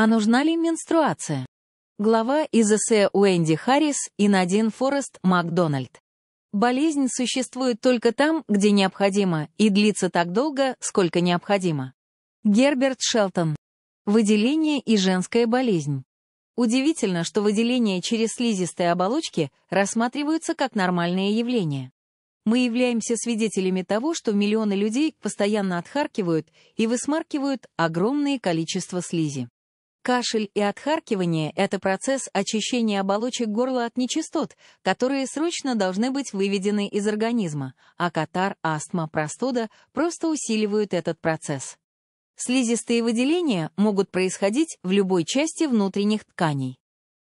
А нужна ли менструация? Глава из эссе Уэнди Харрис и Надин Форест Макдональд. Болезнь существует только там, где необходимо, и длится так долго, сколько необходимо. Герберт Шелтон. Выделение и женская болезнь. Удивительно, что выделения через слизистые оболочки рассматриваются как нормальное явление. Мы являемся свидетелями того, что миллионы людей постоянно отхаркивают и высмаркивают огромные количество слизи. Кашель и отхаркивание — это процесс очищения оболочек горла от нечистот, которые срочно должны быть выведены из организма, а катар, астма, простуда просто усиливают этот процесс. Слизистые выделения могут происходить в любой части внутренних тканей.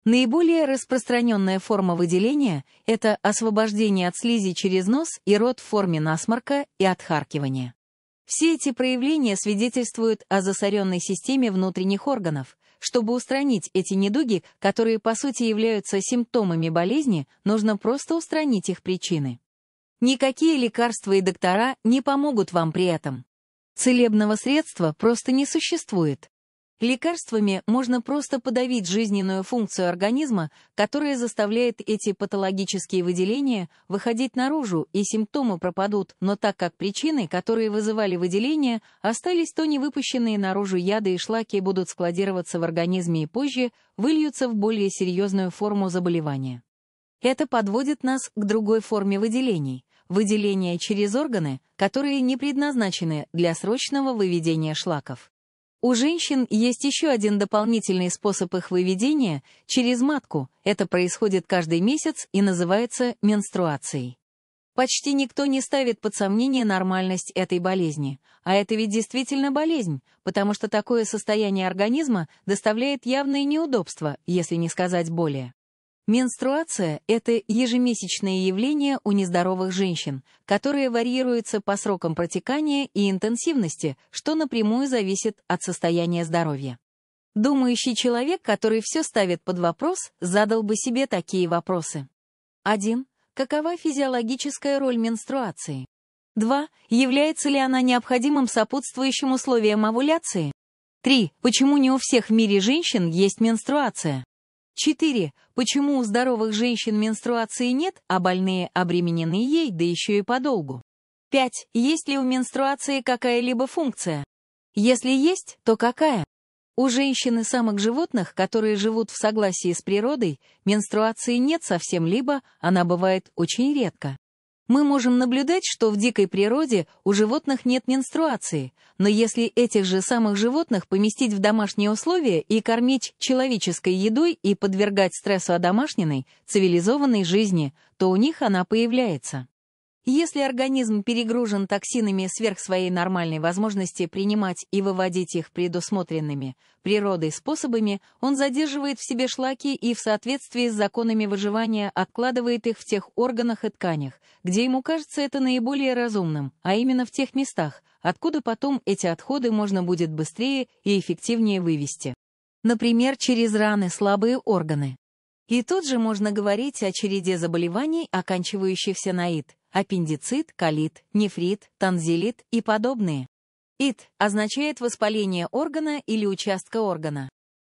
Наиболее распространенная форма выделения — это освобождение от слизи через нос и рот в форме насморка и отхаркивания. Все эти проявления свидетельствуют о засоренной системе внутренних органов, чтобы устранить эти недуги, которые по сути являются симптомами болезни, нужно просто устранить их причины. Никакие лекарства и доктора не помогут вам при этом. Целебного средства просто не существует. Лекарствами можно просто подавить жизненную функцию организма, которая заставляет эти патологические выделения выходить наружу, и симптомы пропадут, но так как причины, которые вызывали выделения, остались, то невыпущенные наружу яды и шлаки будут складироваться в организме и позже выльются в более серьезную форму заболевания. Это подводит нас к другой форме выделений — выделения через органы, которые не предназначены для срочного выведения шлаков. У женщин есть еще один дополнительный способ их выведения — через матку. Это происходит каждый месяц и называется менструацией. Почти никто не ставит под сомнение нормальность этой болезни. А это ведь действительно болезнь, потому что такое состояние организма доставляет явные неудобства, если не сказать более. Менструация – это ежемесячное явление у нездоровых женщин, которое варьируется по срокам протекания и интенсивности, что напрямую зависит от состояния здоровья. Думающий человек, который все ставит под вопрос, задал бы себе такие вопросы. 1. Какова физиологическая роль менструации? 2. Является ли она необходимым сопутствующим условием овуляции? 3. Почему не у всех в мире женщин есть менструация? Четыре. Почему у здоровых женщин менструации нет, а больные обременены ей, да еще и подолгу? Пять. Есть ли у менструации какая-либо функция? Если есть, то какая? У женщин и самок животных, которые живут в согласии с природой, менструации нет совсем либо, она бывает очень редко мы можем наблюдать, что в дикой природе у животных нет менструации, но если этих же самых животных поместить в домашние условия и кормить человеческой едой и подвергать стрессу одомашненной, цивилизованной жизни, то у них она появляется. Если организм перегружен токсинами сверх своей нормальной возможности принимать и выводить их предусмотренными природой способами, он задерживает в себе шлаки и в соответствии с законами выживания откладывает их в тех органах и тканях, где ему кажется это наиболее разумным, а именно в тех местах, откуда потом эти отходы можно будет быстрее и эффективнее вывести. Например, через раны, слабые органы. И тут же можно говорить о череде заболеваний, оканчивающихся на ИД аппендицит, колит, нефрит, танзелит и подобные. ИТ означает воспаление органа или участка органа.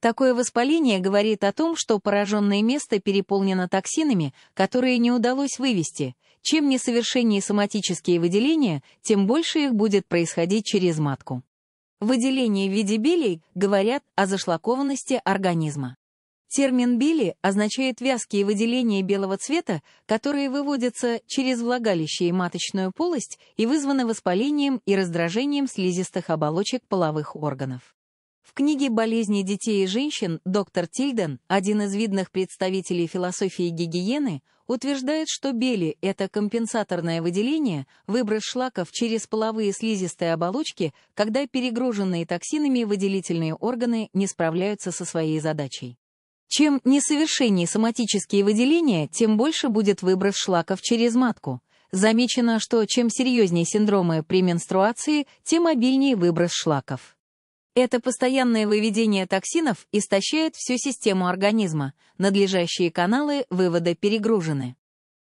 Такое воспаление говорит о том, что пораженное место переполнено токсинами, которые не удалось вывести. Чем несовершеннее соматические выделения, тем больше их будет происходить через матку. Выделения в виде белей говорят о зашлакованности организма. Термин «били» означает вязкие выделения белого цвета, которые выводятся через влагалище и маточную полость и вызваны воспалением и раздражением слизистых оболочек половых органов. В книге «Болезни детей и женщин» доктор Тильден, один из видных представителей философии гигиены, утверждает, что бели — это компенсаторное выделение, выброс шлаков через половые слизистые оболочки, когда перегруженные токсинами выделительные органы не справляются со своей задачей. Чем несовершеннее соматические выделения, тем больше будет выброс шлаков через матку. Замечено, что чем серьезнее синдромы при менструации, тем обильнее выброс шлаков. Это постоянное выведение токсинов истощает всю систему организма, надлежащие каналы вывода перегружены.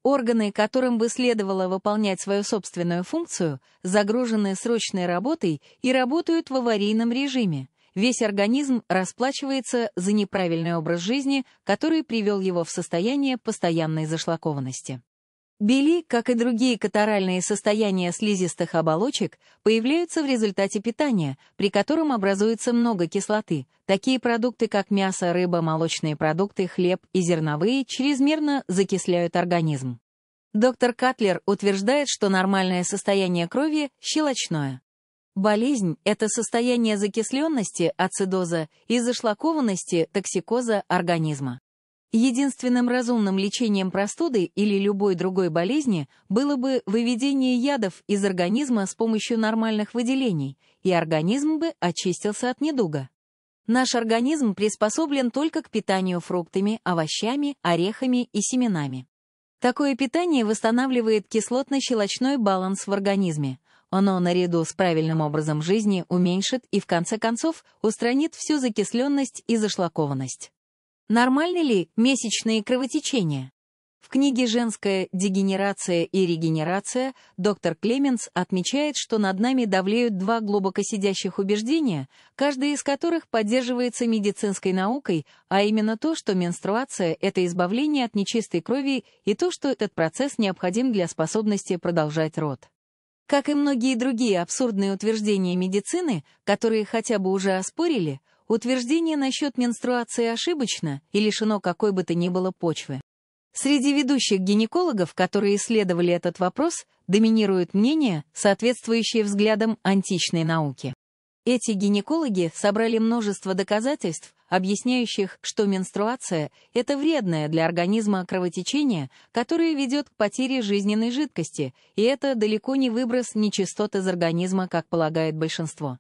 Органы, которым бы следовало выполнять свою собственную функцию, загружены срочной работой и работают в аварийном режиме весь организм расплачивается за неправильный образ жизни, который привел его в состояние постоянной зашлакованности. Бели, как и другие катаральные состояния слизистых оболочек, появляются в результате питания, при котором образуется много кислоты. Такие продукты, как мясо, рыба, молочные продукты, хлеб и зерновые, чрезмерно закисляют организм. Доктор Катлер утверждает, что нормальное состояние крови – щелочное. Болезнь – это состояние закисленности, ацидоза и зашлакованности, токсикоза организма. Единственным разумным лечением простуды или любой другой болезни было бы выведение ядов из организма с помощью нормальных выделений, и организм бы очистился от недуга. Наш организм приспособлен только к питанию фруктами, овощами, орехами и семенами. Такое питание восстанавливает кислотно-щелочной баланс в организме, оно наряду с правильным образом жизни уменьшит и в конце концов устранит всю закисленность и зашлакованность. Нормальны ли месячные кровотечения? В книге «Женская дегенерация и регенерация» доктор Клеменс отмечает, что над нами давлеют два глубокосидящих убеждения, каждое из которых поддерживается медицинской наукой, а именно то, что менструация — это избавление от нечистой крови и то, что этот процесс необходим для способности продолжать род. Как и многие другие абсурдные утверждения медицины, которые хотя бы уже оспорили, утверждение насчет менструации ошибочно и лишено какой бы то ни было почвы. Среди ведущих гинекологов, которые исследовали этот вопрос, доминируют мнения, соответствующие взглядам античной науки. Эти гинекологи собрали множество доказательств, объясняющих, что менструация — это вредное для организма кровотечение, которое ведет к потере жизненной жидкости, и это далеко не выброс нечистот из организма, как полагает большинство.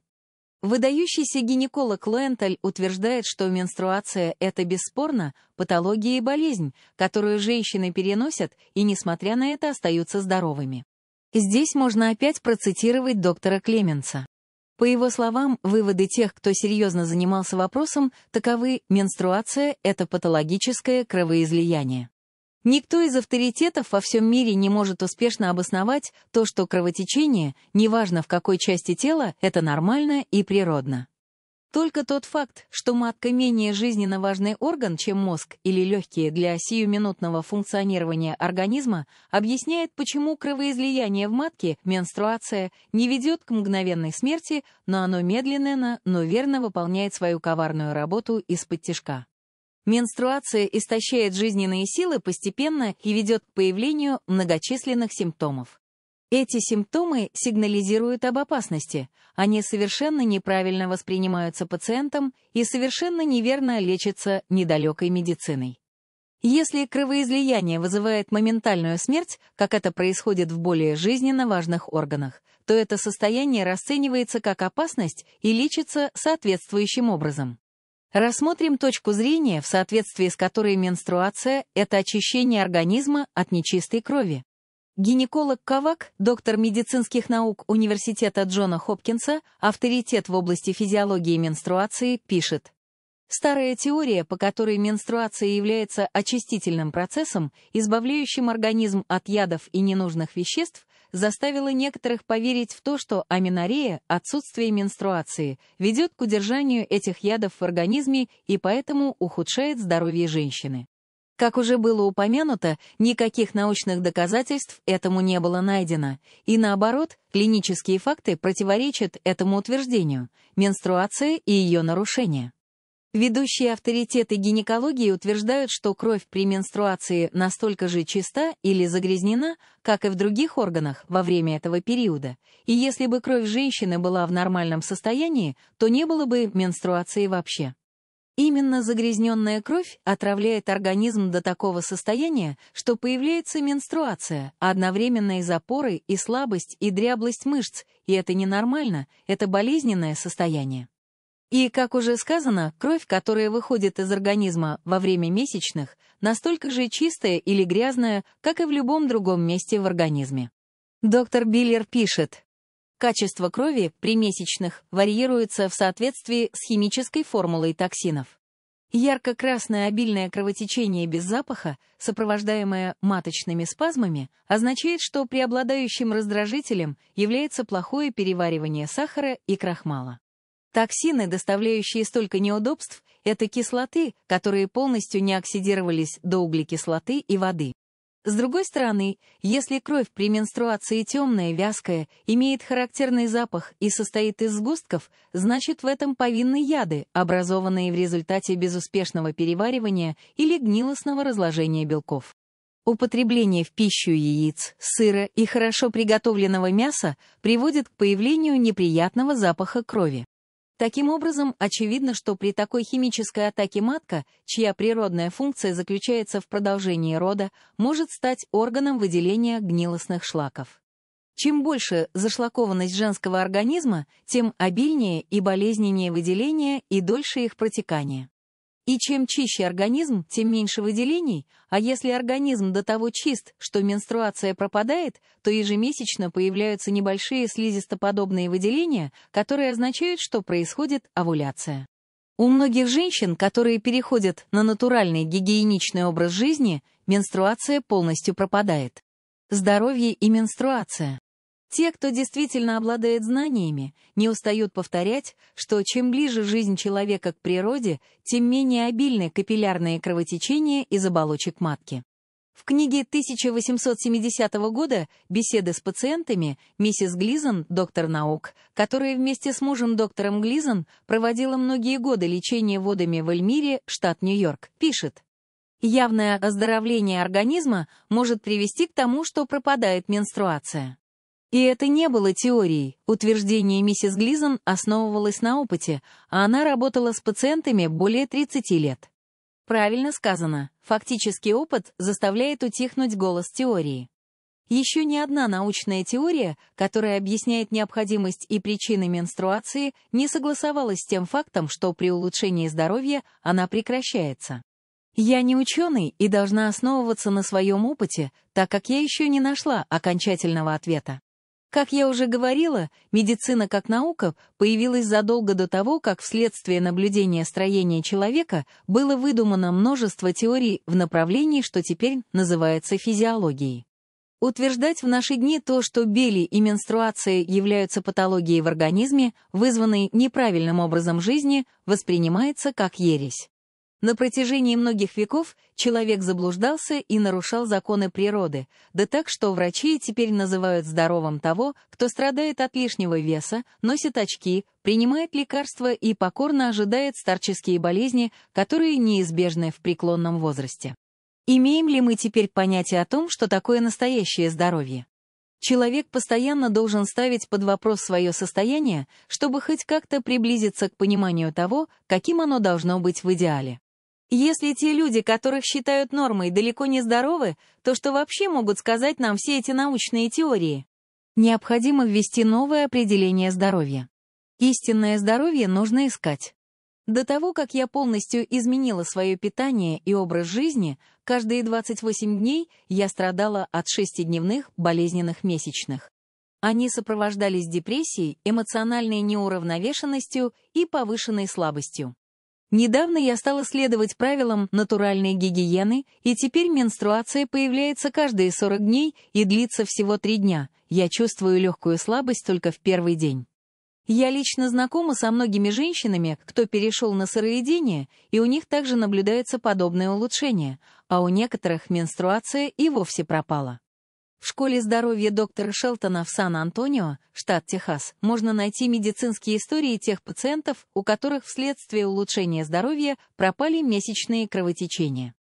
Выдающийся гинеколог Ленталь утверждает, что менструация — это бесспорно патология и болезнь, которую женщины переносят и, несмотря на это, остаются здоровыми. Здесь можно опять процитировать доктора Клеменса. По его словам, выводы тех, кто серьезно занимался вопросом, таковы менструация — это патологическое кровоизлияние. Никто из авторитетов во всем мире не может успешно обосновать то, что кровотечение, неважно в какой части тела, это нормально и природно. Только тот факт, что матка менее жизненно важный орган, чем мозг или легкие для сиюминутного функционирования организма, объясняет, почему кровоизлияние в матке, менструация, не ведет к мгновенной смерти, но оно медленно, но верно выполняет свою коварную работу из-под тяжка. Менструация истощает жизненные силы постепенно и ведет к появлению многочисленных симптомов. Эти симптомы сигнализируют об опасности. Они совершенно неправильно воспринимаются пациентом и совершенно неверно лечатся недалекой медициной. Если кровоизлияние вызывает моментальную смерть, как это происходит в более жизненно важных органах, то это состояние расценивается как опасность и лечится соответствующим образом. Рассмотрим точку зрения, в соответствии с которой менструация — это очищение организма от нечистой крови. Гинеколог Кавак, доктор медицинских наук Университета Джона Хопкинса, авторитет в области физиологии менструации, пишет. Старая теория, по которой менструация является очистительным процессом, избавляющим организм от ядов и ненужных веществ, заставила некоторых поверить в то, что аминорея, отсутствие менструации, ведет к удержанию этих ядов в организме и поэтому ухудшает здоровье женщины. Как уже было упомянуто, никаких научных доказательств этому не было найдено. И наоборот, клинические факты противоречат этому утверждению – менструация и ее нарушение. Ведущие авторитеты гинекологии утверждают, что кровь при менструации настолько же чиста или загрязнена, как и в других органах во время этого периода. И если бы кровь женщины была в нормальном состоянии, то не было бы менструации вообще. Именно загрязненная кровь отравляет организм до такого состояния, что появляется менструация, а одновременно и запоры, и слабость, и дряблость мышц, и это ненормально, это болезненное состояние. И, как уже сказано, кровь, которая выходит из организма во время месячных, настолько же чистая или грязная, как и в любом другом месте в организме. Доктор Биллер пишет, Качество крови при месячных варьируется в соответствии с химической формулой токсинов. Ярко-красное обильное кровотечение без запаха, сопровождаемое маточными спазмами, означает, что преобладающим раздражителем является плохое переваривание сахара и крахмала. Токсины, доставляющие столько неудобств, это кислоты, которые полностью не оксидировались до углекислоты и воды. С другой стороны, если кровь при менструации темная, вязкая, имеет характерный запах и состоит из сгустков, значит в этом повинны яды, образованные в результате безуспешного переваривания или гнилостного разложения белков. Употребление в пищу яиц, сыра и хорошо приготовленного мяса приводит к появлению неприятного запаха крови. Таким образом, очевидно, что при такой химической атаке матка, чья природная функция заключается в продолжении рода, может стать органом выделения гнилостных шлаков. Чем больше зашлакованность женского организма, тем обильнее и болезненнее выделения и дольше их протекание. И чем чище организм, тем меньше выделений, а если организм до того чист, что менструация пропадает, то ежемесячно появляются небольшие слизистоподобные выделения, которые означают, что происходит овуляция. У многих женщин, которые переходят на натуральный гигиеничный образ жизни, менструация полностью пропадает. Здоровье и менструация. Те, кто действительно обладает знаниями, не устают повторять, что чем ближе жизнь человека к природе, тем менее обильны капиллярные кровотечения из оболочек матки. В книге 1870 года «Беседы с пациентами» миссис Глизон, доктор наук, которая вместе с мужем доктором Глизон проводила многие годы лечения водами в Эльмире, штат Нью-Йорк, пишет, «Явное оздоровление организма может привести к тому, что пропадает менструация. И это не было теорией. Утверждение миссис Глизон основывалось на опыте, а она работала с пациентами более 30 лет. Правильно сказано, фактический опыт заставляет утихнуть голос теории. Еще ни одна научная теория, которая объясняет необходимость и причины менструации, не согласовалась с тем фактом, что при улучшении здоровья она прекращается. Я не ученый и должна основываться на своем опыте, так как я еще не нашла окончательного ответа. Как я уже говорила, медицина как наука появилась задолго до того, как вследствие наблюдения строения человека было выдумано множество теорий в направлении, что теперь называется физиологией. Утверждать в наши дни то, что бели и менструации являются патологией в организме, вызванной неправильным образом жизни, воспринимается как ересь. На протяжении многих веков человек заблуждался и нарушал законы природы, да так, что врачи теперь называют здоровым того, кто страдает от лишнего веса, носит очки, принимает лекарства и покорно ожидает старческие болезни, которые неизбежны в преклонном возрасте. Имеем ли мы теперь понятие о том, что такое настоящее здоровье? Человек постоянно должен ставить под вопрос свое состояние, чтобы хоть как-то приблизиться к пониманию того, каким оно должно быть в идеале. Если те люди, которых считают нормой, далеко не здоровы, то что вообще могут сказать нам все эти научные теории? Необходимо ввести новое определение здоровья. Истинное здоровье нужно искать. До того, как я полностью изменила свое питание и образ жизни, каждые 28 дней я страдала от шестидневных болезненных месячных. Они сопровождались депрессией, эмоциональной неуравновешенностью и повышенной слабостью. Недавно я стала следовать правилам натуральной гигиены, и теперь менструация появляется каждые 40 дней и длится всего 3 дня. Я чувствую легкую слабость только в первый день. Я лично знакома со многими женщинами, кто перешел на сыроедение, и у них также наблюдается подобное улучшение, а у некоторых менструация и вовсе пропала. В школе здоровья доктора Шелтона в Сан-Антонио, штат Техас, можно найти медицинские истории тех пациентов, у которых вследствие улучшения здоровья пропали месячные кровотечения.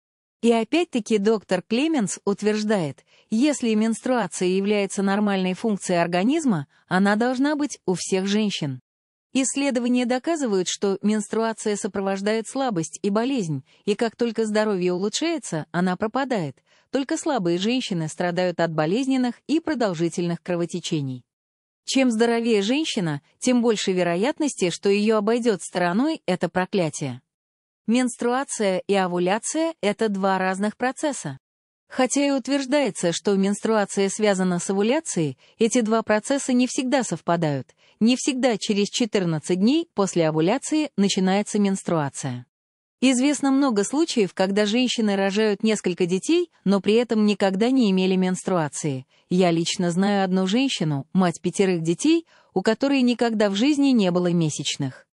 И опять-таки доктор Клеменс утверждает, если менструация является нормальной функцией организма, она должна быть у всех женщин. Исследования доказывают, что менструация сопровождает слабость и болезнь, и как только здоровье улучшается, она пропадает. Только слабые женщины страдают от болезненных и продолжительных кровотечений. Чем здоровее женщина, тем больше вероятности, что ее обойдет стороной это проклятие. Менструация и овуляция — это два разных процесса. Хотя и утверждается, что менструация связана с овуляцией, эти два процесса не всегда совпадают не всегда через 14 дней после овуляции начинается менструация. Известно много случаев, когда женщины рожают несколько детей, но при этом никогда не имели менструации. Я лично знаю одну женщину, мать пятерых детей, у которой никогда в жизни не было месячных.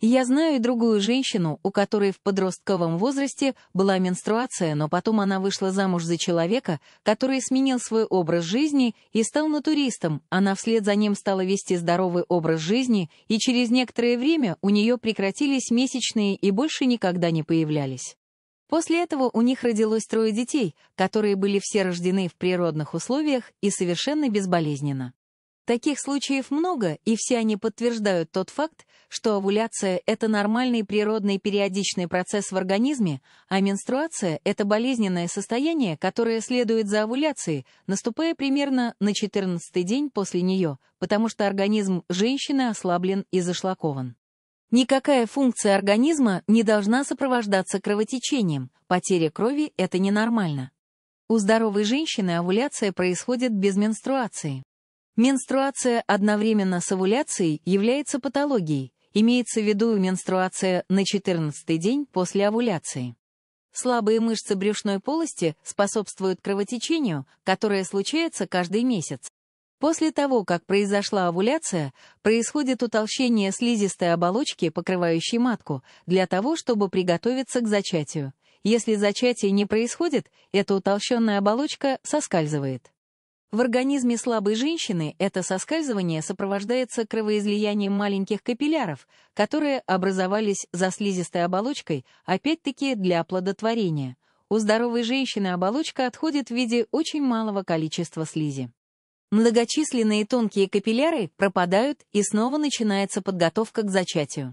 Я знаю и другую женщину, у которой в подростковом возрасте была менструация, но потом она вышла замуж за человека, который сменил свой образ жизни и стал натуристом. Она вслед за ним стала вести здоровый образ жизни, и через некоторое время у нее прекратились месячные и больше никогда не появлялись. После этого у них родилось трое детей, которые были все рождены в природных условиях и совершенно безболезненно. Таких случаев много, и все они подтверждают тот факт, что овуляция — это нормальный природный периодичный процесс в организме, а менструация — это болезненное состояние, которое следует за овуляцией, наступая примерно на 14-й день после нее, потому что организм женщины ослаблен и зашлакован. Никакая функция организма не должна сопровождаться кровотечением, потеря крови — это ненормально. У здоровой женщины овуляция происходит без менструации. Менструация одновременно с овуляцией является патологией, имеется в виду менструация на 14 день после овуляции. Слабые мышцы брюшной полости способствуют кровотечению, которое случается каждый месяц. После того, как произошла овуляция, происходит утолщение слизистой оболочки, покрывающей матку, для того, чтобы приготовиться к зачатию. Если зачатие не происходит, эта утолщенная оболочка соскальзывает. В организме слабой женщины это соскальзывание сопровождается кровоизлиянием маленьких капилляров, которые образовались за слизистой оболочкой, опять-таки для оплодотворения. У здоровой женщины оболочка отходит в виде очень малого количества слизи. Многочисленные тонкие капилляры пропадают и снова начинается подготовка к зачатию.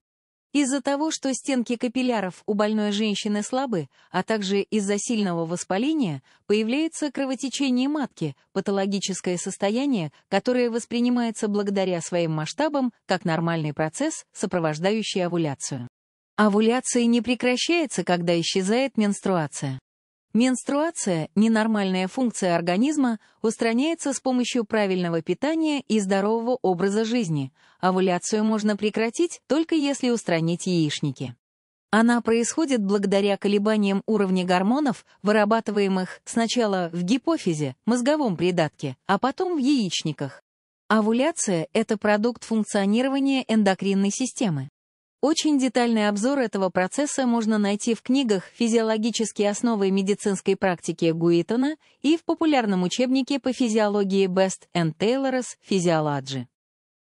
Из-за того, что стенки капилляров у больной женщины слабы, а также из-за сильного воспаления, появляется кровотечение матки, патологическое состояние, которое воспринимается благодаря своим масштабам как нормальный процесс, сопровождающий овуляцию. Овуляция не прекращается, когда исчезает менструация. Менструация, ненормальная функция организма, устраняется с помощью правильного питания и здорового образа жизни. Овуляцию можно прекратить, только если устранить яичники. Она происходит благодаря колебаниям уровня гормонов, вырабатываемых сначала в гипофизе, мозговом придатке, а потом в яичниках. Овуляция — это продукт функционирования эндокринной системы. Очень детальный обзор этого процесса можно найти в книгах «Физиологические основы медицинской практики Гуитона» и в популярном учебнике по физиологии Best and Taylor's Physiology.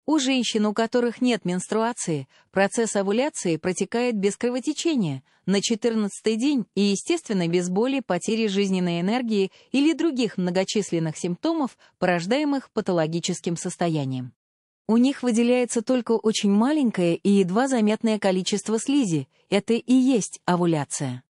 У женщин, у которых нет менструации, процесс овуляции протекает без кровотечения, на 14-й день и, естественно, без боли, потери жизненной энергии или других многочисленных симптомов, порождаемых патологическим состоянием. У них выделяется только очень маленькое и едва заметное количество слизи. Это и есть овуляция.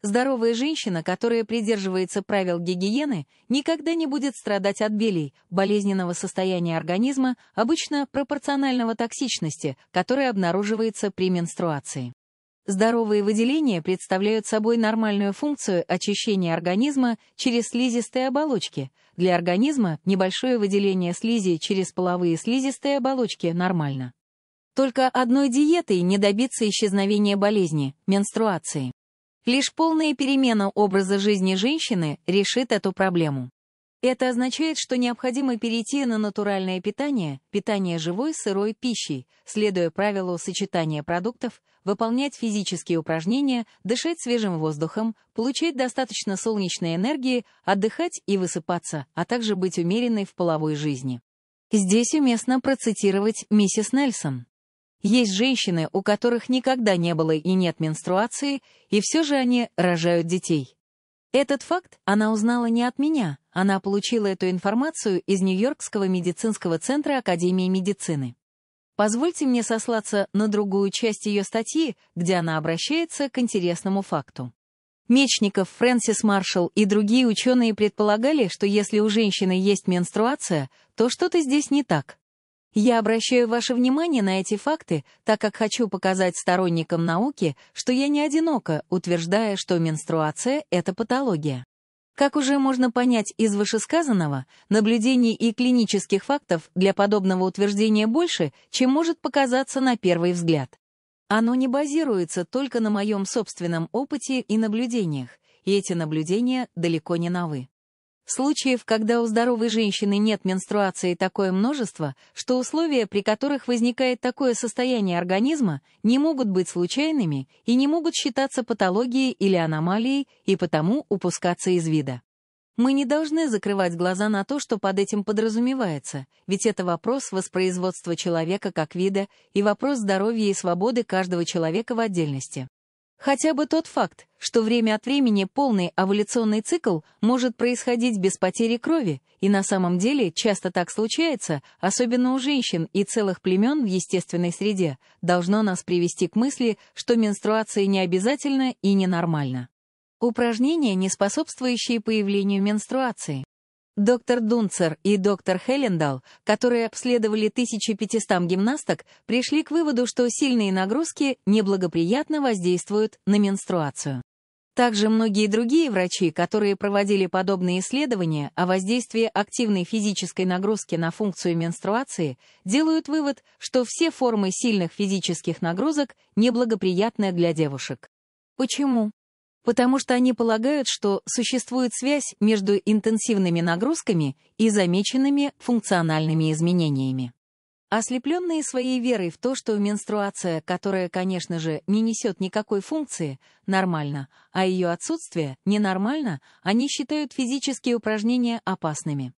Здоровая женщина, которая придерживается правил гигиены, никогда не будет страдать от белей, болезненного состояния организма, обычно пропорционального токсичности, которая обнаруживается при менструации. Здоровые выделения представляют собой нормальную функцию очищения организма через слизистые оболочки. Для организма небольшое выделение слизи через половые слизистые оболочки нормально. Только одной диетой не добиться исчезновения болезни – менструации. Лишь полная перемена образа жизни женщины решит эту проблему. Это означает, что необходимо перейти на натуральное питание, питание живой сырой пищей, следуя правилу сочетания продуктов, выполнять физические упражнения, дышать свежим воздухом, получать достаточно солнечной энергии, отдыхать и высыпаться, а также быть умеренной в половой жизни. Здесь уместно процитировать миссис Нельсон. Есть женщины, у которых никогда не было и нет менструации, и все же они рожают детей. Этот факт она узнала не от меня, она получила эту информацию из Нью-Йоркского медицинского центра Академии медицины. Позвольте мне сослаться на другую часть ее статьи, где она обращается к интересному факту. Мечников, Фрэнсис Маршалл и другие ученые предполагали, что если у женщины есть менструация, то что-то здесь не так, я обращаю ваше внимание на эти факты, так как хочу показать сторонникам науки, что я не одинока, утверждая, что менструация — это патология. Как уже можно понять из вышесказанного, наблюдений и клинических фактов для подобного утверждения больше, чем может показаться на первый взгляд. Оно не базируется только на моем собственном опыте и наблюдениях, и эти наблюдения далеко не новы. Случаев, когда у здоровой женщины нет менструации такое множество, что условия, при которых возникает такое состояние организма, не могут быть случайными и не могут считаться патологией или аномалией и потому упускаться из вида. Мы не должны закрывать глаза на то, что под этим подразумевается, ведь это вопрос воспроизводства человека как вида и вопрос здоровья и свободы каждого человека в отдельности. Хотя бы тот факт, что время от времени полный овуляционный цикл может происходить без потери крови, и на самом деле часто так случается, особенно у женщин и целых племен в естественной среде, должно нас привести к мысли, что менструация не обязательна и ненормальна. Упражнения, не способствующие появлению менструации. Доктор Дунцер и доктор Хеллендал, которые обследовали 1500 гимнасток, пришли к выводу, что сильные нагрузки неблагоприятно воздействуют на менструацию. Также многие другие врачи, которые проводили подобные исследования о воздействии активной физической нагрузки на функцию менструации, делают вывод, что все формы сильных физических нагрузок неблагоприятны для девушек. Почему? потому что они полагают, что существует связь между интенсивными нагрузками и замеченными функциональными изменениями. Ослепленные своей верой в то, что менструация, которая, конечно же, не несет никакой функции, нормально, а ее отсутствие ненормально, они считают физические упражнения опасными.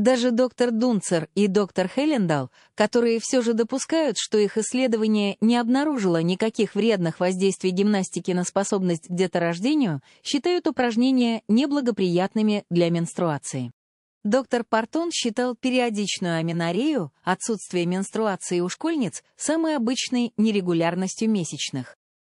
Даже доктор Дунцер и доктор Хеллендал, которые все же допускают, что их исследование не обнаружило никаких вредных воздействий гимнастики на способность к деторождению, считают упражнения неблагоприятными для менструации. Доктор Партон считал периодичную аминорею, отсутствие менструации у школьниц, самой обычной нерегулярностью месячных.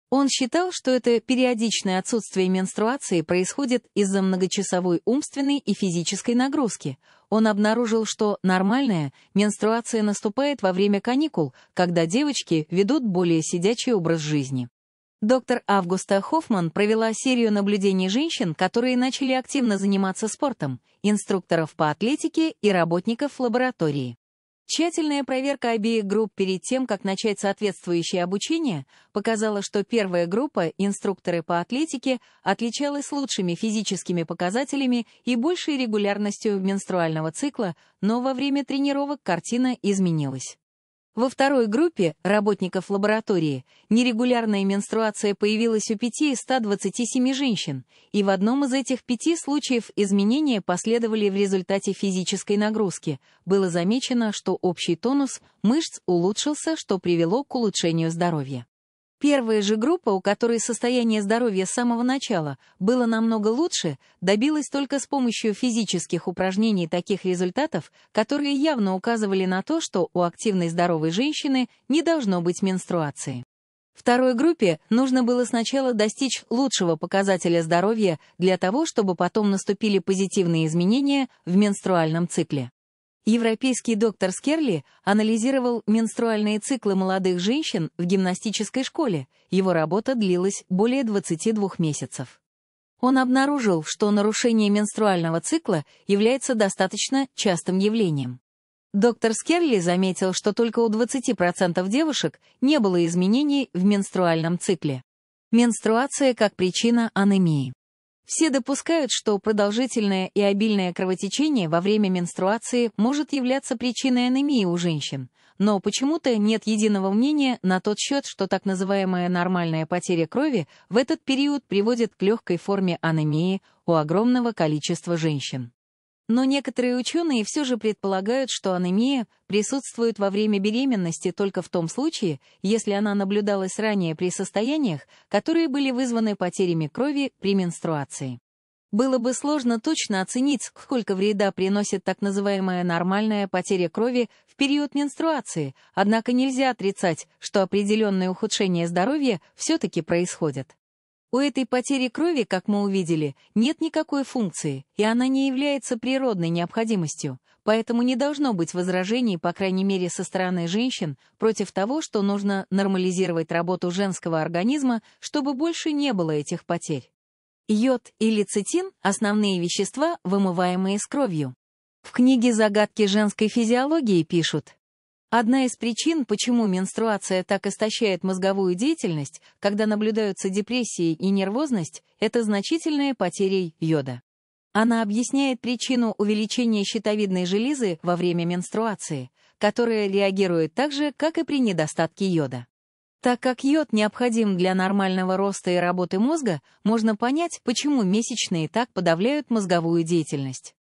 Он считал, что это периодичное отсутствие менструации происходит из-за многочасовой умственной и физической нагрузки, он обнаружил, что нормальная менструация наступает во время каникул, когда девочки ведут более сидячий образ жизни. Доктор Августа Хоффман провела серию наблюдений женщин, которые начали активно заниматься спортом, инструкторов по атлетике и работников лаборатории. Тщательная проверка обеих групп перед тем, как начать соответствующее обучение, показала, что первая группа, инструкторы по атлетике, отличалась лучшими физическими показателями и большей регулярностью менструального цикла, но во время тренировок картина изменилась. Во второй группе работников лаборатории нерегулярная менструация появилась у 5 из 127 женщин, и в одном из этих пяти случаев изменения последовали в результате физической нагрузки. Было замечено, что общий тонус мышц улучшился, что привело к улучшению здоровья. Первая же группа, у которой состояние здоровья с самого начала было намного лучше, добилась только с помощью физических упражнений таких результатов, которые явно указывали на то, что у активной здоровой женщины не должно быть менструации. Второй группе нужно было сначала достичь лучшего показателя здоровья для того, чтобы потом наступили позитивные изменения в менструальном цикле. Европейский доктор Скерли анализировал менструальные циклы молодых женщин в гимнастической школе. Его работа длилась более 22 месяцев. Он обнаружил, что нарушение менструального цикла является достаточно частым явлением. Доктор Скерли заметил, что только у 20% девушек не было изменений в менструальном цикле. Менструация как причина анемии. Все допускают, что продолжительное и обильное кровотечение во время менструации может являться причиной анемии у женщин, но почему-то нет единого мнения на тот счет, что так называемая нормальная потеря крови в этот период приводит к легкой форме анемии у огромного количества женщин. Но некоторые ученые все же предполагают, что анемия присутствует во время беременности только в том случае, если она наблюдалась ранее при состояниях, которые были вызваны потерями крови при менструации. Было бы сложно точно оценить, сколько вреда приносит так называемая нормальная потеря крови в период менструации, однако нельзя отрицать, что определенные ухудшения здоровья все-таки происходят. У этой потери крови, как мы увидели, нет никакой функции, и она не является природной необходимостью, поэтому не должно быть возражений, по крайней мере, со стороны женщин, против того, что нужно нормализировать работу женского организма, чтобы больше не было этих потерь. Йод и лецитин – основные вещества, вымываемые с кровью. В книге «Загадки женской физиологии» пишут, Одна из причин, почему менструация так истощает мозговую деятельность, когда наблюдаются депрессии и нервозность, это значительная потеря йода. Она объясняет причину увеличения щитовидной железы во время менструации, которая реагирует так же, как и при недостатке йода. Так как йод необходим для нормального роста и работы мозга, можно понять, почему месячные так подавляют мозговую деятельность.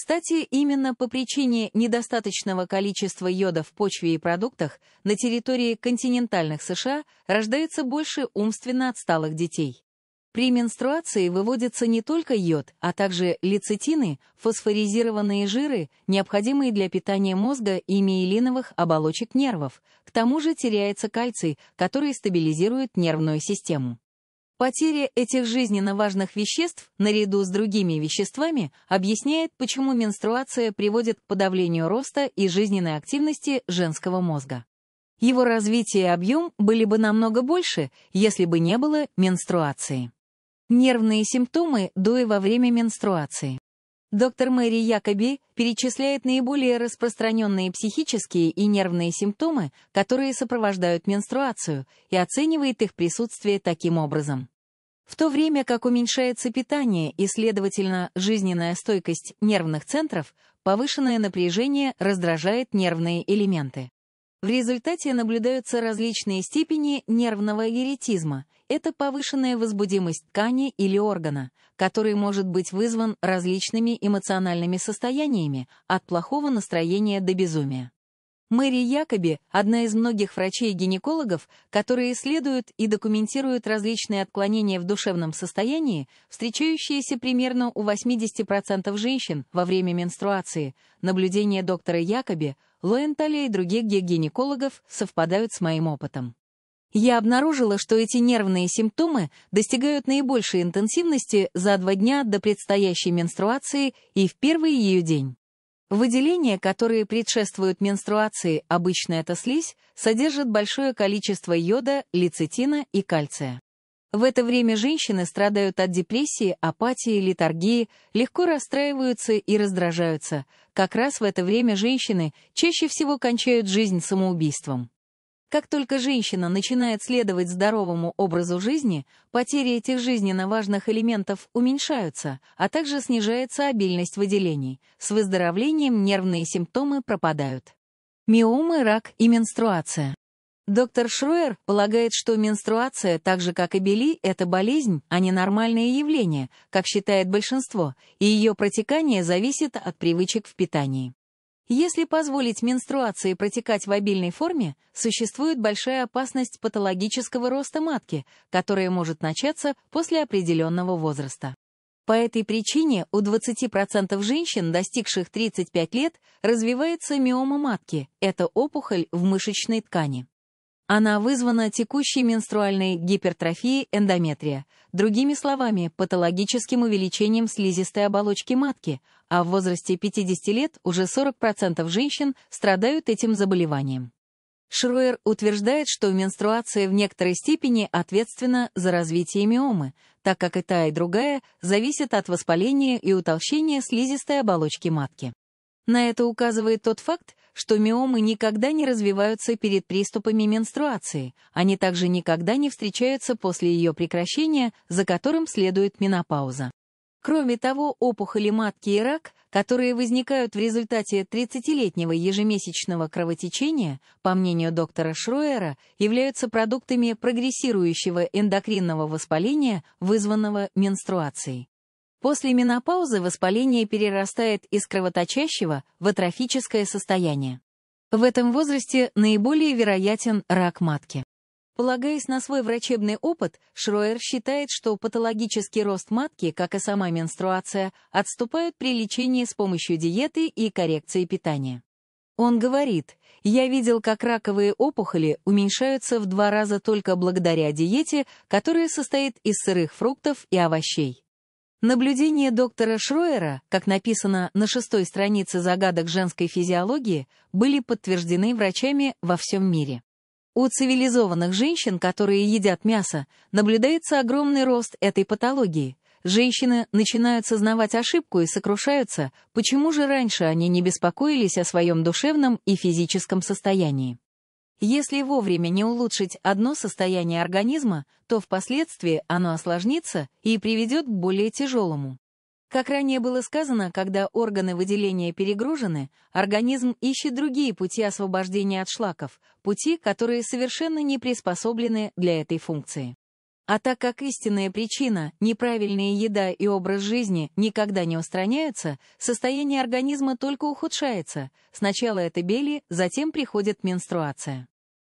Кстати, именно по причине недостаточного количества йода в почве и продуктах на территории континентальных США рождается больше умственно отсталых детей. При менструации выводится не только йод, а также лецитины, фосфоризированные жиры, необходимые для питания мозга и миелиновых оболочек нервов. К тому же теряется кальций, который стабилизирует нервную систему. Потеря этих жизненно важных веществ, наряду с другими веществами, объясняет, почему менструация приводит к подавлению роста и жизненной активности женского мозга. Его развитие и объем были бы намного больше, если бы не было менструации. Нервные симптомы до и во время менструации. Доктор Мэри Якоби перечисляет наиболее распространенные психические и нервные симптомы, которые сопровождают менструацию, и оценивает их присутствие таким образом. В то время как уменьшается питание и, следовательно, жизненная стойкость нервных центров, повышенное напряжение раздражает нервные элементы. В результате наблюдаются различные степени нервного еретизма. Это повышенная возбудимость ткани или органа, который может быть вызван различными эмоциональными состояниями, от плохого настроения до безумия. Мэри Якоби – одна из многих врачей-гинекологов, которые исследуют и документируют различные отклонения в душевном состоянии, встречающиеся примерно у 80% женщин во время менструации. Наблюдения доктора Якоби Лоэнтали и других гинекологов совпадают с моим опытом. Я обнаружила, что эти нервные симптомы достигают наибольшей интенсивности за два дня до предстоящей менструации и в первый ее день. Выделения, которые предшествуют менструации, обычно это слизь, содержат большое количество йода, лецитина и кальция. В это время женщины страдают от депрессии, апатии, литаргии, легко расстраиваются и раздражаются. Как раз в это время женщины чаще всего кончают жизнь самоубийством. Как только женщина начинает следовать здоровому образу жизни, потери этих жизненно важных элементов уменьшаются, а также снижается обильность выделений. С выздоровлением нервные симптомы пропадают. Миомы, рак и менструация. Доктор Шруер полагает, что менструация, так же как и бели, это болезнь, а не нормальное явление, как считает большинство, и ее протекание зависит от привычек в питании. Если позволить менструации протекать в обильной форме, существует большая опасность патологического роста матки, которая может начаться после определенного возраста. По этой причине у 20% женщин, достигших 35 лет, развивается миома матки, это опухоль в мышечной ткани. Она вызвана текущей менструальной гипертрофией эндометрия, другими словами, патологическим увеличением слизистой оболочки матки, а в возрасте 50 лет уже 40% женщин страдают этим заболеванием. Шруер утверждает, что менструация в некоторой степени ответственна за развитие миомы, так как и та, и другая зависят от воспаления и утолщения слизистой оболочки матки. На это указывает тот факт, что миомы никогда не развиваются перед приступами менструации, они также никогда не встречаются после ее прекращения, за которым следует менопауза. Кроме того, опухоли матки и рак, которые возникают в результате 30-летнего ежемесячного кровотечения, по мнению доктора Шроера, являются продуктами прогрессирующего эндокринного воспаления, вызванного менструацией. После менопаузы воспаление перерастает из кровоточащего в атрофическое состояние. В этом возрасте наиболее вероятен рак матки. Полагаясь на свой врачебный опыт, Шроер считает, что патологический рост матки, как и сама менструация, отступают при лечении с помощью диеты и коррекции питания. Он говорит, «Я видел, как раковые опухоли уменьшаются в два раза только благодаря диете, которая состоит из сырых фруктов и овощей». Наблюдения доктора Шроера, как написано на шестой странице загадок женской физиологии, были подтверждены врачами во всем мире. У цивилизованных женщин, которые едят мясо, наблюдается огромный рост этой патологии. Женщины начинают сознавать ошибку и сокрушаются, почему же раньше они не беспокоились о своем душевном и физическом состоянии. Если вовремя не улучшить одно состояние организма, то впоследствии оно осложнится и приведет к более тяжелому. Как ранее было сказано, когда органы выделения перегружены, организм ищет другие пути освобождения от шлаков, пути, которые совершенно не приспособлены для этой функции. А так как истинная причина, неправильная еда и образ жизни никогда не устраняются, состояние организма только ухудшается. Сначала это бели, затем приходит менструация.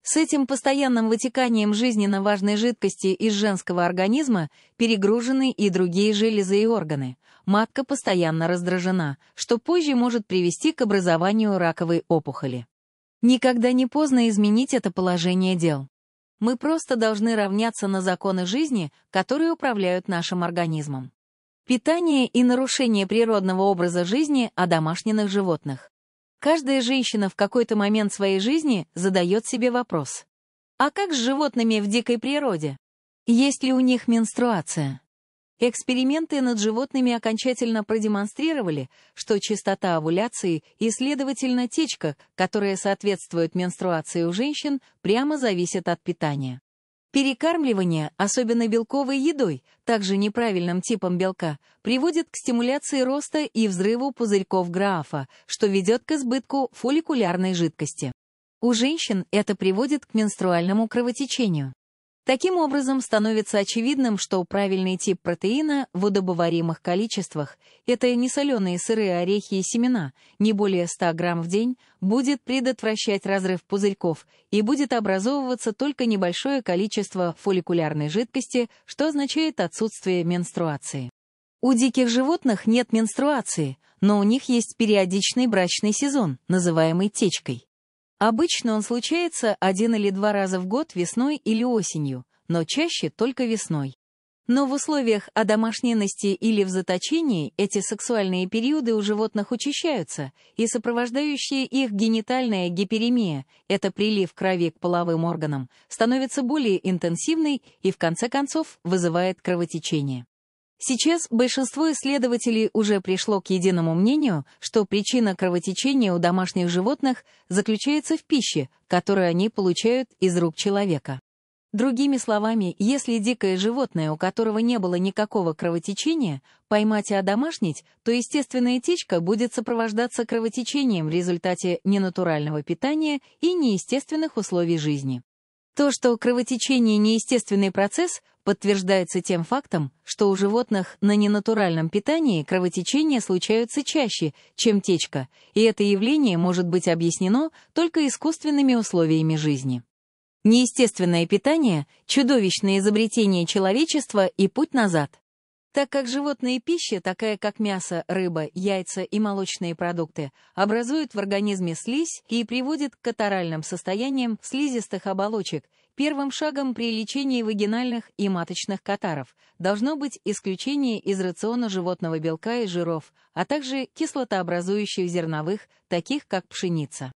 С этим постоянным вытеканием жизненно важной жидкости из женского организма перегружены и другие железы и органы. Матка постоянно раздражена, что позже может привести к образованию раковой опухоли. Никогда не поздно изменить это положение дел. Мы просто должны равняться на законы жизни, которые управляют нашим организмом. Питание и нарушение природного образа жизни о домашних животных. Каждая женщина в какой-то момент своей жизни задает себе вопрос. А как с животными в дикой природе? Есть ли у них менструация? Эксперименты над животными окончательно продемонстрировали, что частота овуляции и, следовательно, течка, которая соответствует менструации у женщин, прямо зависит от питания. Перекармливание, особенно белковой едой, также неправильным типом белка, приводит к стимуляции роста и взрыву пузырьков Граафа, что ведет к избытку фолликулярной жидкости. У женщин это приводит к менструальному кровотечению. Таким образом, становится очевидным, что правильный тип протеина в удобоваримых количествах — это несоленые сырые а орехи и семена, не более 100 грамм в день, будет предотвращать разрыв пузырьков и будет образовываться только небольшое количество фолликулярной жидкости, что означает отсутствие менструации. У диких животных нет менструации, но у них есть периодичный брачный сезон, называемый течкой. Обычно он случается один или два раза в год весной или осенью, но чаще только весной. Но в условиях одомашненности или в заточении эти сексуальные периоды у животных учащаются, и сопровождающая их генитальная гиперемия, это прилив крови к половым органам, становится более интенсивной и в конце концов вызывает кровотечение. Сейчас большинство исследователей уже пришло к единому мнению, что причина кровотечения у домашних животных заключается в пище, которую они получают из рук человека. Другими словами, если дикое животное, у которого не было никакого кровотечения, поймать и одомашнить, то естественная течка будет сопровождаться кровотечением в результате ненатурального питания и неестественных условий жизни. То, что кровотечение – неестественный процесс, подтверждается тем фактом, что у животных на ненатуральном питании кровотечения случаются чаще, чем течка, и это явление может быть объяснено только искусственными условиями жизни. Неестественное питание — чудовищное изобретение человечества и путь назад. Так как животные пища, такая как мясо, рыба, яйца и молочные продукты, образуют в организме слизь и приводят к катаральным состояниям слизистых оболочек, первым шагом при лечении вагинальных и маточных катаров должно быть исключение из рациона животного белка и жиров, а также кислотообразующих зерновых, таких как пшеница.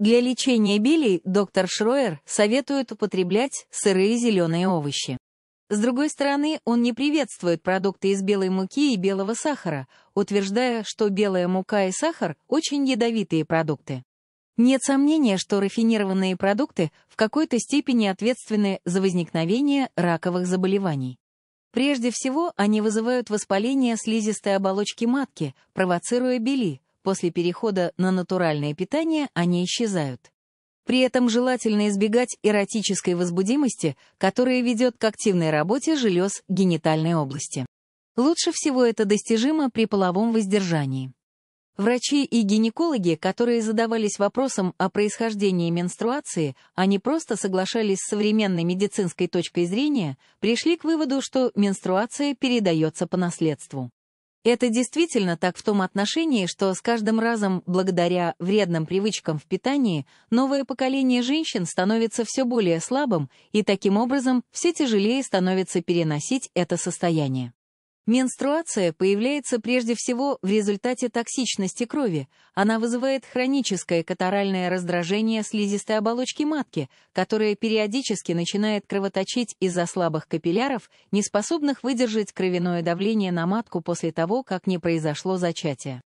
Для лечения билей доктор Шроер советует употреблять сырые зеленые овощи. С другой стороны, он не приветствует продукты из белой муки и белого сахара, утверждая, что белая мука и сахар — очень ядовитые продукты. Нет сомнения, что рафинированные продукты в какой-то степени ответственны за возникновение раковых заболеваний. Прежде всего, они вызывают воспаление слизистой оболочки матки, провоцируя бели. После перехода на натуральное питание они исчезают. При этом желательно избегать эротической возбудимости, которая ведет к активной работе желез генитальной области. Лучше всего это достижимо при половом воздержании. Врачи и гинекологи, которые задавались вопросом о происхождении менструации, а не просто соглашались с современной медицинской точкой зрения, пришли к выводу, что менструация передается по наследству. Это действительно так в том отношении, что с каждым разом, благодаря вредным привычкам в питании, новое поколение женщин становится все более слабым, и таким образом все тяжелее становится переносить это состояние. Менструация появляется прежде всего в результате токсичности крови. Она вызывает хроническое катаральное раздражение слизистой оболочки матки, которая периодически начинает кровоточить из-за слабых капилляров, не способных выдержать кровяное давление на матку после того, как не произошло зачатие.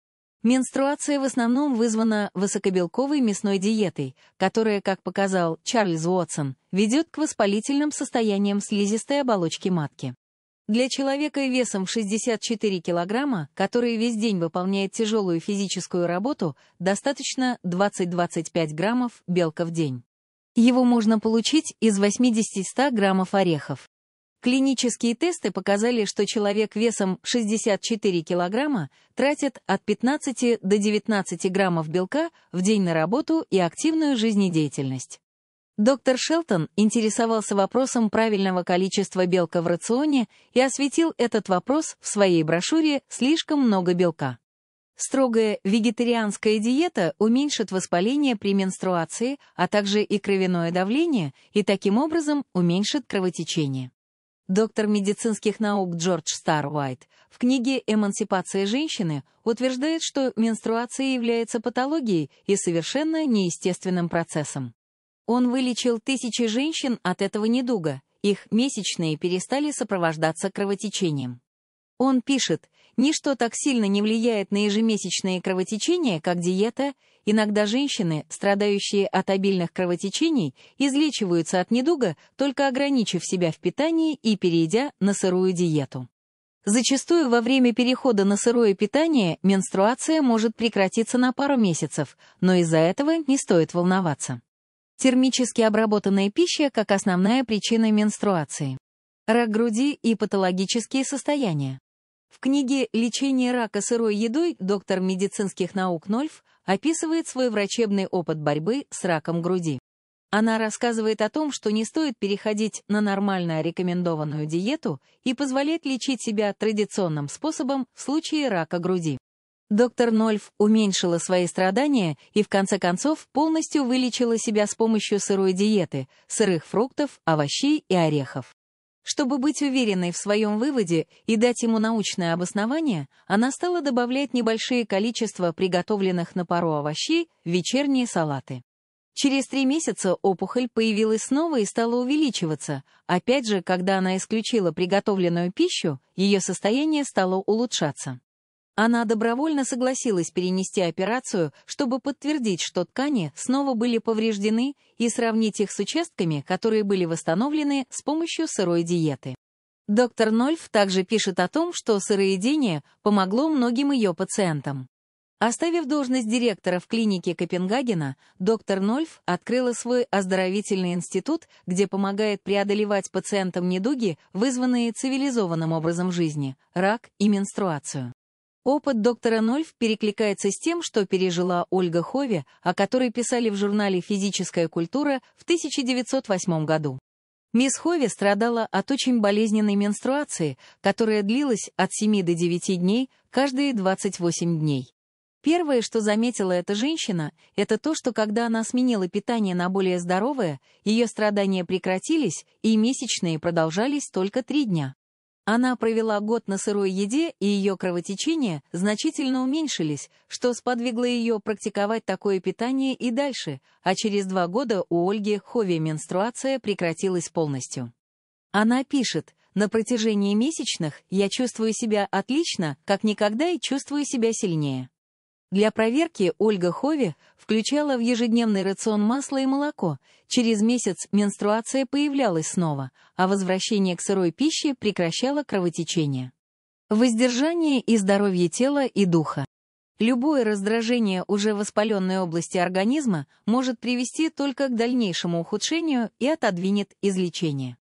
Менструация в основном вызвана высокобелковой мясной диетой, которая, как показал Чарльз Уотсон, ведет к воспалительным состояниям слизистой оболочки матки. Для человека весом в 64 килограмма, который весь день выполняет тяжелую физическую работу, достаточно 20-25 граммов белка в день. Его можно получить из 80-100 граммов орехов. Клинические тесты показали, что человек весом 64 килограмма тратит от 15 до 19 граммов белка в день на работу и активную жизнедеятельность. Доктор Шелтон интересовался вопросом правильного количества белка в рационе и осветил этот вопрос в своей брошюре «Слишком много белка». Строгая вегетарианская диета уменьшит воспаление при менструации, а также и кровяное давление, и таким образом уменьшит кровотечение. Доктор медицинских наук Джордж Старвайт в книге «Эмансипация женщины» утверждает, что менструация является патологией и совершенно неестественным процессом. Он вылечил тысячи женщин от этого недуга, их месячные перестали сопровождаться кровотечением. Он пишет, ничто так сильно не влияет на ежемесячные кровотечения, как диета, иногда женщины, страдающие от обильных кровотечений, излечиваются от недуга, только ограничив себя в питании и перейдя на сырую диету. Зачастую во время перехода на сырое питание менструация может прекратиться на пару месяцев, но из-за этого не стоит волноваться термически обработанная пища как основная причина менструации, рак груди и патологические состояния. В книге «Лечение рака сырой едой» доктор медицинских наук Нольф описывает свой врачебный опыт борьбы с раком груди. Она рассказывает о том, что не стоит переходить на нормально рекомендованную диету и позволять лечить себя традиционным способом в случае рака груди. Доктор Нольф уменьшила свои страдания и в конце концов полностью вылечила себя с помощью сырой диеты, сырых фруктов, овощей и орехов. Чтобы быть уверенной в своем выводе и дать ему научное обоснование, она стала добавлять небольшие количества приготовленных на пару овощей в вечерние салаты. Через три месяца опухоль появилась снова и стала увеличиваться. Опять же, когда она исключила приготовленную пищу, ее состояние стало улучшаться. Она добровольно согласилась перенести операцию, чтобы подтвердить, что ткани снова были повреждены и сравнить их с участками, которые были восстановлены с помощью сырой диеты. Доктор Нольф также пишет о том, что сыроедение помогло многим ее пациентам. Оставив должность директора в клинике Копенгагена, доктор Нольф открыла свой оздоровительный институт, где помогает преодолевать пациентам недуги, вызванные цивилизованным образом жизни, рак и менструацию. Опыт доктора Нольф перекликается с тем, что пережила Ольга Хови, о которой писали в журнале «Физическая культура» в 1908 году. Мисс Хови страдала от очень болезненной менструации, которая длилась от 7 до 9 дней каждые 28 дней. Первое, что заметила эта женщина, это то, что когда она сменила питание на более здоровое, ее страдания прекратились, и месячные продолжались только три дня. Она провела год на сырой еде, и ее кровотечения значительно уменьшились, что сподвигло ее практиковать такое питание и дальше, а через два года у Ольги Хови менструация прекратилась полностью. Она пишет, «На протяжении месячных я чувствую себя отлично, как никогда и чувствую себя сильнее. Для проверки Ольга Хови включала в ежедневный рацион масло и молоко. Через месяц менструация появлялась снова, а возвращение к сырой пище прекращало кровотечение. Воздержание и здоровье тела и духа. Любое раздражение уже воспаленной области организма может привести только к дальнейшему ухудшению и отодвинет излечение.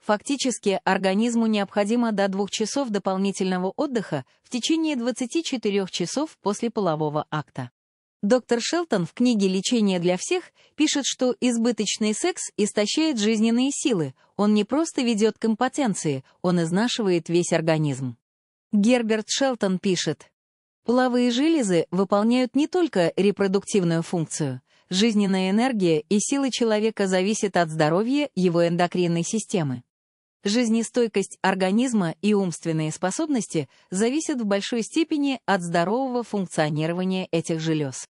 Фактически, организму необходимо до двух часов дополнительного отдыха в течение 24 часов после полового акта. Доктор Шелтон в книге «Лечение для всех» пишет, что избыточный секс истощает жизненные силы, он не просто ведет к импотенции, он изнашивает весь организм. Герберт Шелтон пишет, «Половые железы выполняют не только репродуктивную функцию. Жизненная энергия и силы человека зависят от здоровья его эндокринной системы. Жизнестойкость организма и умственные способности зависят в большой степени от здорового функционирования этих желез.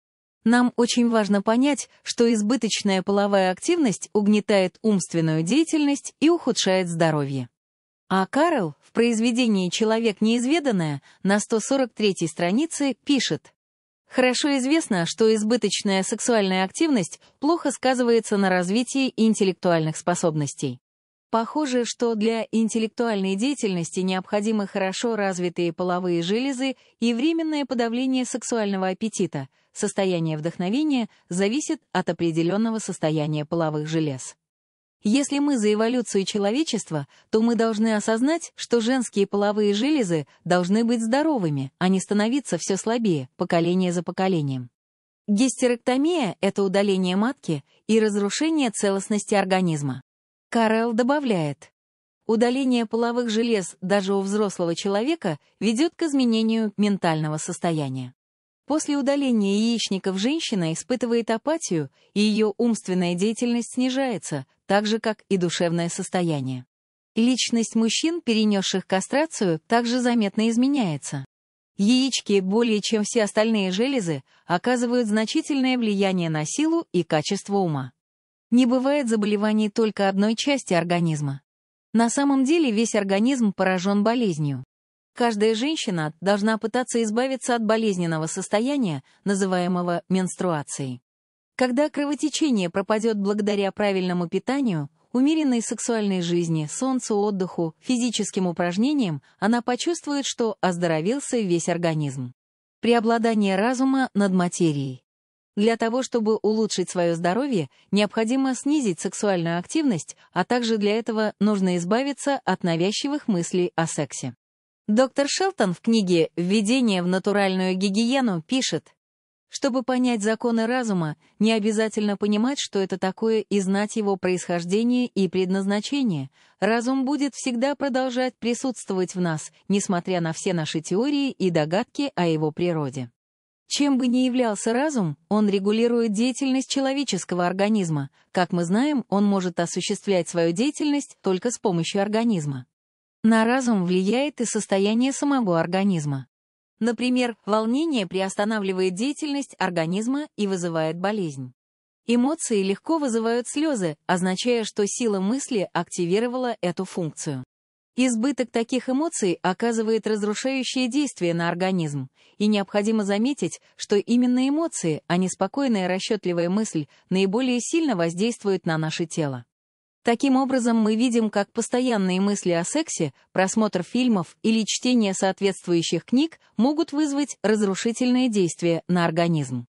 Нам очень важно понять, что избыточная половая активность угнетает умственную деятельность и ухудшает здоровье. А Карл в произведении «Человек неизведанное» на 143 странице пишет, Хорошо известно, что избыточная сексуальная активность плохо сказывается на развитии интеллектуальных способностей. Похоже, что для интеллектуальной деятельности необходимы хорошо развитые половые железы и временное подавление сексуального аппетита. Состояние вдохновения зависит от определенного состояния половых желез. Если мы за эволюцию человечества, то мы должны осознать, что женские половые железы должны быть здоровыми, а не становиться все слабее, поколение за поколением. Гистерэктомия — это удаление матки и разрушение целостности организма. Карел добавляет, удаление половых желез даже у взрослого человека ведет к изменению ментального состояния. После удаления яичников женщина испытывает апатию, и ее умственная деятельность снижается, так же, как и душевное состояние. Личность мужчин, перенесших кастрацию, также заметно изменяется. Яички, более чем все остальные железы, оказывают значительное влияние на силу и качество ума. Не бывает заболеваний только одной части организма. На самом деле весь организм поражен болезнью. Каждая женщина должна пытаться избавиться от болезненного состояния, называемого менструацией. Когда кровотечение пропадет благодаря правильному питанию, умеренной сексуальной жизни, солнцу, отдыху, физическим упражнениям, она почувствует, что оздоровился весь организм. Преобладание разума над материей. Для того, чтобы улучшить свое здоровье, необходимо снизить сексуальную активность, а также для этого нужно избавиться от навязчивых мыслей о сексе. Доктор Шелтон в книге «Введение в натуральную гигиену» пишет, чтобы понять законы разума, не обязательно понимать, что это такое, и знать его происхождение и предназначение. Разум будет всегда продолжать присутствовать в нас, несмотря на все наши теории и догадки о его природе. Чем бы ни являлся разум, он регулирует деятельность человеческого организма. Как мы знаем, он может осуществлять свою деятельность только с помощью организма. На разум влияет и состояние самого организма. Например, волнение приостанавливает деятельность организма и вызывает болезнь. Эмоции легко вызывают слезы, означая, что сила мысли активировала эту функцию. Избыток таких эмоций оказывает разрушающее действие на организм, и необходимо заметить, что именно эмоции, а не спокойная расчетливая мысль, наиболее сильно воздействуют на наше тело. Таким образом, мы видим, как постоянные мысли о сексе, просмотр фильмов или чтение соответствующих книг могут вызвать разрушительные действия на организм.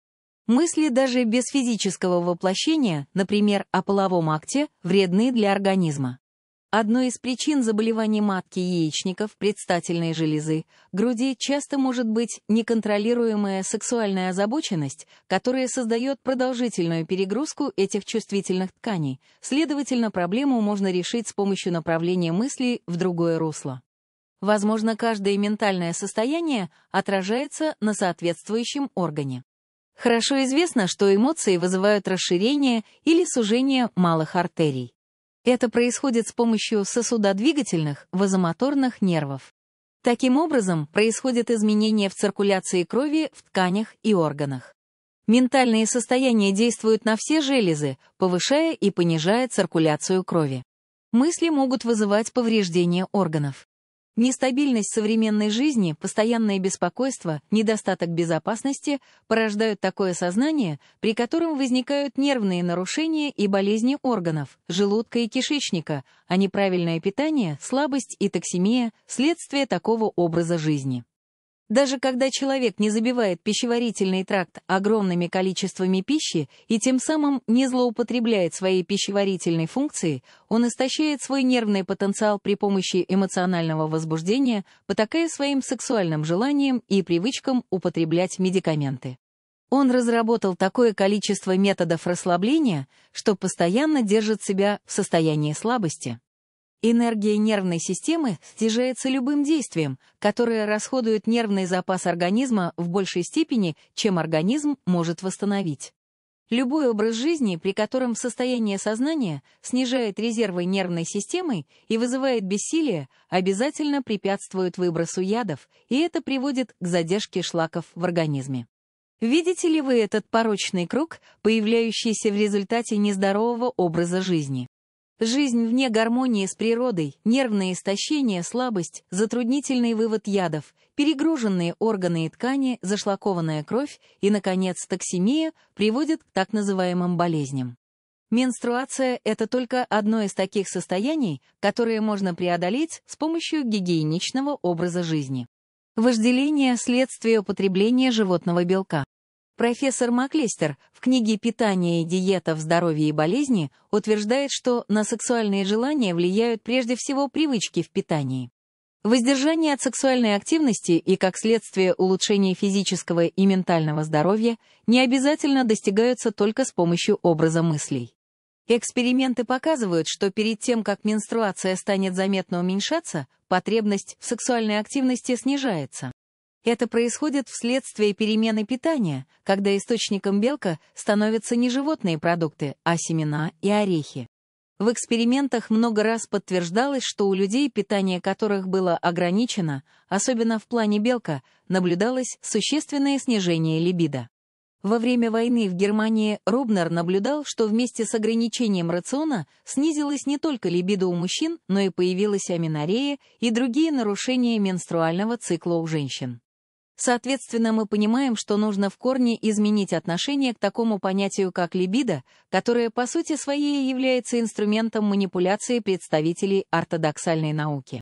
Мысли даже без физического воплощения, например, о половом акте, вредны для организма. Одной из причин заболеваний матки яичников, предстательной железы, груди часто может быть неконтролируемая сексуальная озабоченность, которая создает продолжительную перегрузку этих чувствительных тканей. Следовательно, проблему можно решить с помощью направления мыслей в другое русло. Возможно, каждое ментальное состояние отражается на соответствующем органе. Хорошо известно, что эмоции вызывают расширение или сужение малых артерий. Это происходит с помощью сосудодвигательных вазомоторных нервов. Таким образом, происходит изменение в циркуляции крови в тканях и органах. Ментальные состояния действуют на все железы, повышая и понижая циркуляцию крови. Мысли могут вызывать повреждение органов. Нестабильность современной жизни, постоянное беспокойство, недостаток безопасности порождают такое сознание, при котором возникают нервные нарушения и болезни органов, желудка и кишечника, а неправильное питание, слабость и токсимия – следствие такого образа жизни. Даже когда человек не забивает пищеварительный тракт огромными количествами пищи и тем самым не злоупотребляет своей пищеварительной функцией, он истощает свой нервный потенциал при помощи эмоционального возбуждения, потакая своим сексуальным желанием и привычкам употреблять медикаменты. Он разработал такое количество методов расслабления, что постоянно держит себя в состоянии слабости. Энергия нервной системы снижается любым действием, которое расходует нервный запас организма в большей степени, чем организм может восстановить. Любой образ жизни, при котором состояние сознания снижает резервы нервной системы и вызывает бессилие, обязательно препятствует выбросу ядов, и это приводит к задержке шлаков в организме. Видите ли вы этот порочный круг, появляющийся в результате нездорового образа жизни? Жизнь вне гармонии с природой, нервное истощение, слабость, затруднительный вывод ядов, перегруженные органы и ткани, зашлакованная кровь и, наконец, токсемия приводят к так называемым болезням. Менструация – это только одно из таких состояний, которые можно преодолеть с помощью гигиеничного образа жизни. Вожделение – следствие употребления животного белка. Профессор Маклистер в книге «Питание и диета в здоровье и болезни» утверждает, что на сексуальные желания влияют прежде всего привычки в питании. Воздержание от сексуальной активности и, как следствие, улучшение физического и ментального здоровья не обязательно достигаются только с помощью образа мыслей. Эксперименты показывают, что перед тем, как менструация станет заметно уменьшаться, потребность в сексуальной активности снижается. Это происходит вследствие перемены питания, когда источником белка становятся не животные продукты, а семена и орехи. В экспериментах много раз подтверждалось, что у людей, питание которых было ограничено, особенно в плане белка, наблюдалось существенное снижение либидо. Во время войны в Германии Робнер наблюдал, что вместе с ограничением рациона снизилась не только либидо у мужчин, но и появилась аминорея и другие нарушения менструального цикла у женщин. Соответственно, мы понимаем, что нужно в корне изменить отношение к такому понятию, как либидо, которое по сути своей является инструментом манипуляции представителей ортодоксальной науки.